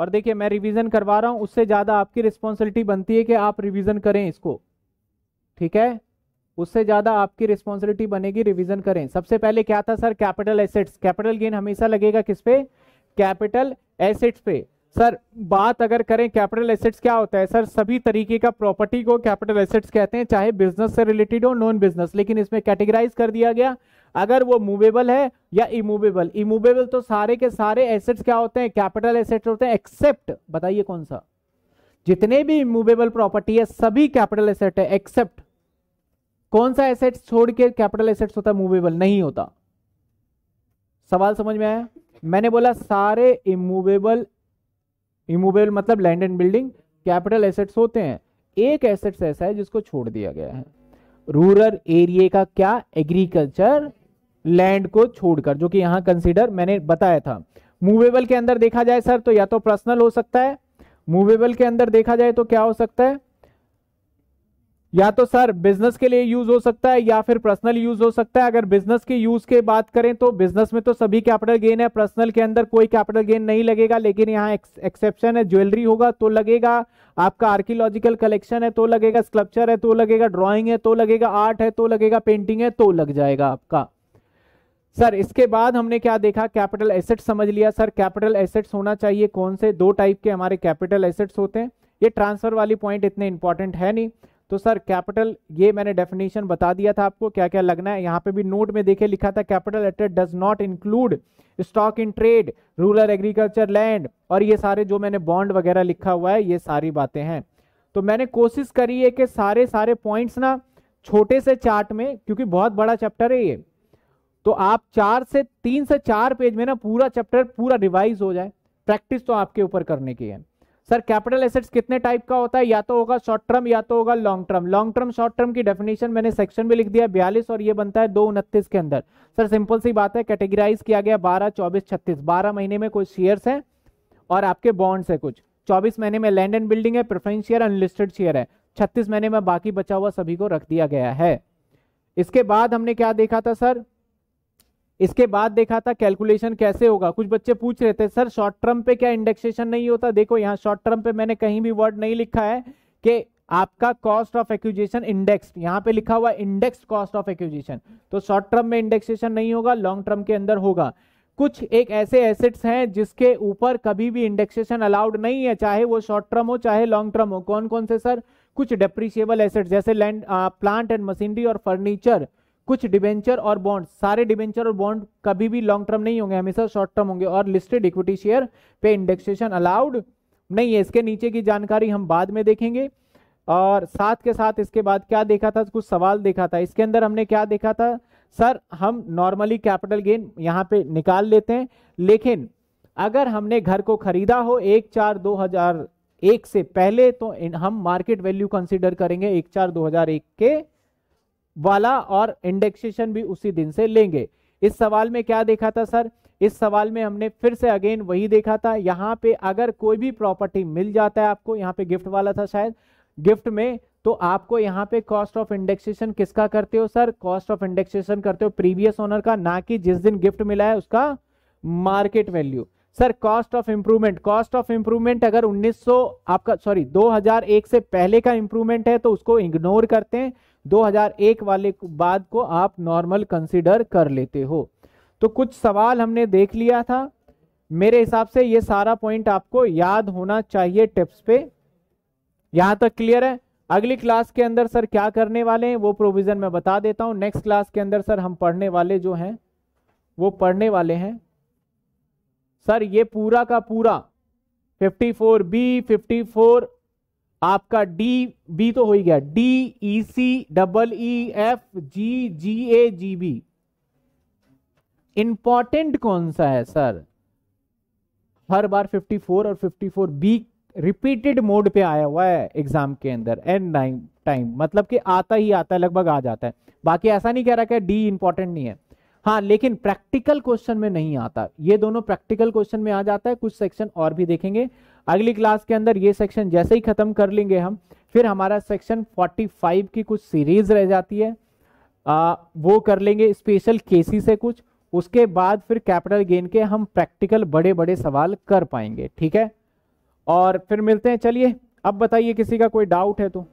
और देखिए मैं रिवीजन करवा रहा हूं उससे ज्यादा आपकी रिस्पॉन्सिबिलिटी बनती है कि आप रिवीजन करें इसको ठीक है उससे ज्यादा आपकी रिस्पॉन्सिबिलिटी बनेगी रिवीजन करें सबसे पहले क्या था sir capital assets capital gain हमेशा लगेगा किस पे कैपिटल एसेट्स पे सर बात अगर करें कैपिटल एसेट्स क्या होता है सर सभी तरीके का प्रॉपर्टी को कैपिटल एसेट्स कहते हैं चाहे बिजनेस से रिलेटेड हो नॉन बिजनेस लेकिन इसमें कैटेगराइज कर दिया गया अगर वो मूवेबल है या इमूवेबल इमूवेबल तो सारे के सारे एसेट्स क्या होते हैं कैपिटल एसेट्स होते हैं एक्सेप्ट बताइए कौन सा जितने भी इमूवेबल प्रॉपर्टी है सभी कैपिटल एसेट है एक्सेप्ट कौन सा एसेट छोड़ के कैपिटल एसेट्स होता है मूवेबल नहीं होता सवाल समझ में आया मैंने बोला सारे इमूवेबल इमूवेबल मतलब land and building capital assets होते हैं एक एसेट्स ऐसा है जिसको छोड़ दिया गया है रूरल एरिया का क्या एग्रीकल्चर लैंड को छोड़कर जो कि यहां कंसीडर मैंने बताया था मूवेबल के अंदर देखा जाए सर तो या तो पर्सनल हो सकता है मूवेबल के अंदर देखा जाए तो क्या हो सकता है या तो सर बिजनेस के लिए यूज हो सकता है या फिर पर्सनल यूज हो सकता है अगर बिजनेस के यूज के बात करें तो बिजनेस में तो सभी कैपिटल गेन है पर्सनल के अंदर कोई कैपिटल गेन नहीं लगेगा लेकिन यहाँ एक्सेप्शन है ज्वेलरी होगा तो लगेगा आपका आर्कियोलॉजिकल कलेक्शन है तो लगेगा स्कल्पचर है तो लगेगा ड्रॉइंग है तो लगेगा आर्ट है तो लगेगा पेंटिंग है तो लग जाएगा आपका सर इसके बाद हमने क्या देखा कैपिटल एसेट्स समझ लिया सर कैपिटल एसेट्स होना चाहिए कौन से दो टाइप के हमारे कैपिटल एसेट्स होते हैं ये ट्रांसफर वाली पॉइंट इतने इंपॉर्टेंट है नहीं तो सर कैपिटल ये मैंने डेफिनेशन बता दिया था आपको क्या क्या लगना है यहाँ पे भी नोट में देखे लिखा था capital asset does not include stock in trade rural agriculture land और ये सारे जो मैंने बॉन्ड वगैरह लिखा हुआ है ये सारी बातें हैं तो मैंने कोशिश करी है कि सारे सारे पॉइंट्स ना छोटे से चार्ट में क्योंकि बहुत बड़ा चैप्टर है ये तो आप चार से तीन से चार पेज में ना पूरा चैप्टर पूरा रिवाइज हो जाए प्रैक्टिस तो आपके ऊपर करने की है सर कैपिटल एसेट्स कितने टाइप का होता है या तो होगा शॉर्ट टर्म या तो होगा long term long term short term की डेफिनेशन मैंने सेक्शन में लिख दिया बयालीस और ये बनता है दो उनतीस के अंदर सर सिंपल सी बात है कैटेगराइज किया गया बारह चौबीस छत्तीस बारह महीने में कुछ शेयर्स है और आपके बॉन्ड्स है कुछ चौबीस महीने में लैंड एंड बिल्डिंग है प्रिफरेंस शेयर अनलिस्टेड शेयर है छत्तीस महीने में बाकी बचा हुआ सभी को रख दिया गया है इसके बाद हमने क्या देखा था सर इसके बाद देखा था कैलकुलेशन कैसे होगा कुछ बच्चे पूछ रहे थे सर शॉर्ट टर्म पे क्या इंडेक्सेशन नहीं होता देखो यहाँ शॉर्ट टर्म पे मैंने कहीं भी वर्ड नहीं लिखा है कि आपका कॉस्ट ऑफ एक्विजिशन इंडेक्स यहाँ पे लिखा हुआ इंडेक्स कॉस्ट ऑफ एक्विजिशन तो शॉर्ट टर्म में इंडेक्सेशन नहीं होगा लॉन्ग टर्म के अंदर होगा कुछ एक ऐसे एसेट्स हैं जिसके ऊपर कभी भी इंडेक्सेशन अलाउड नहीं है चाहे वो शॉर्ट टर्म हो चाहे लॉन्ग टर्म हो कौन कौन से सर कुछ डेप्रिशिएबल एसेट्स जैसे लैंड प्लांट एंड मशीनरी और फर्नीचर कुछ डिबेंचर और बॉन्ड सारे डिबेंचर और बॉन्ड कभी भी लॉन्ग टर्म नहीं होंगे हमेशा शॉर्ट टर्म होंगे और लिस्टेड इक्विटी शेयर पे इंडेक्सेशन अलाउड नहीं है इसके नीचे की जानकारी हम बाद में देखेंगे और साथ के साथ इसके बाद क्या देखा था कुछ सवाल देखा था इसके अंदर हमने क्या देखा था सर हम नॉर्मली कैपिटल गेन यहाँ पे निकाल लेते हैं लेकिन अगर हमने घर को खरीदा हो एक चार दो हजार एक से पहले तो हम मार्केट वैल्यू कंसिडर करेंगे एक चार दो हजार एक के वाला और इंडेक्सेशन भी उसी दिन से लेंगे इस सवाल में क्या देखा था सर इस सवाल में हमने फिर से अगेन वही देखा था यहाँ पे अगर कोई भी प्रॉपर्टी मिल जाता है आपको यहाँ पे गिफ्ट वाला था शायद गिफ्ट में तो आपको यहाँ पे कॉस्ट ऑफ इंडेक्सेशन किसका करते हो सर कॉस्ट ऑफ इंडेक्सेशन करते हो प्रीवियस ओनर का ना कि जिस दिन गिफ्ट मिला है उसका market value sir cost of improvement cost of improvement अगर 1900 आपका सॉरी 2001 से पहले का इंप्रूवमेंट है तो उसको इग्नोर करते हैं 2001 वाले बाद को आप नॉर्मल कंसिडर कर लेते हो तो कुछ सवाल हमने देख लिया था मेरे हिसाब से ये सारा पॉइंट आपको याद होना चाहिए टिप्स पे यहां तक क्लियर है अगली क्लास के अंदर सर क्या करने वाले हैं वो प्रोविजन मैं बता देता हूं नेक्स्ट क्लास के अंदर सर हम पढ़ने वाले जो हैं वो पढ़ने वाले हैं सर ये पूरा का पूरा 54 बी 54 आपका डी बी तो हो ही गया D E C double E F G G A G B important कौन सा है सर हर बार 54 और 54 बी रिपीटेड मोड पे आया हुआ है एग्जाम के अंदर एंड नाइन टाइम मतलब कि आता ही आता है लगभग आ जाता है बाकी ऐसा नहीं कह रहा कि डी इंपॉर्टेंट नहीं है हाँ लेकिन प्रैक्टिकल क्वेश्चन में नहीं आता ये दोनों प्रैक्टिकल क्वेश्चन में आ जाता है कुछ सेक्शन और भी देखेंगे अगली क्लास के अंदर ये सेक्शन जैसे ही खत्म कर लेंगे हम फिर हमारा सेक्शन 45 की कुछ सीरीज रह जाती है आ, वो कर लेंगे स्पेशल केसी से कुछ उसके बाद फिर कैपिटल गेन के हम प्रैक्टिकल बड़े बड़े सवाल कर पाएंगे ठीक है और फिर मिलते हैं चलिए अब बताइए किसी का कोई डाउट है तो